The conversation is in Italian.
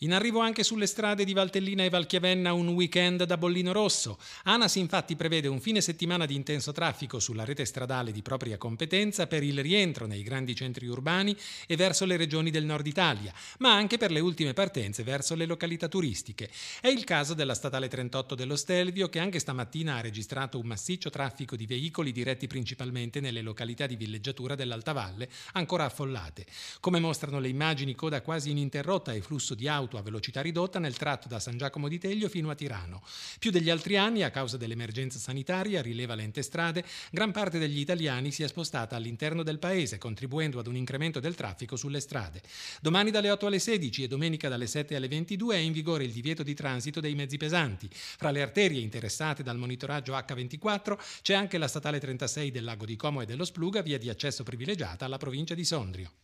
In arrivo anche sulle strade di Valtellina e Valchiavenna un weekend da bollino rosso. ANAS infatti prevede un fine settimana di intenso traffico sulla rete stradale di propria competenza per il rientro nei grandi centri urbani e verso le regioni del nord Italia, ma anche per le ultime partenze verso le località turistiche. È il caso della statale 38 dello Stelvio che anche stamattina ha registrato un massiccio traffico di veicoli diretti principalmente nelle località di villeggiatura dell'Alta Valle, ancora affollate. Come mostrano le immagini, coda quasi ininterrotta e flusso di auto auto a velocità ridotta nel tratto da San Giacomo di Teglio fino a Tirano. Più degli altri anni, a causa dell'emergenza sanitaria, rileva l'ente strade, gran parte degli italiani si è spostata all'interno del paese, contribuendo ad un incremento del traffico sulle strade. Domani dalle 8 alle 16 e domenica dalle 7 alle 22 è in vigore il divieto di transito dei mezzi pesanti. Fra le arterie interessate dal monitoraggio H24 c'è anche la statale 36 del Lago di Como e dello Spluga, via di accesso privilegiata alla provincia di Sondrio.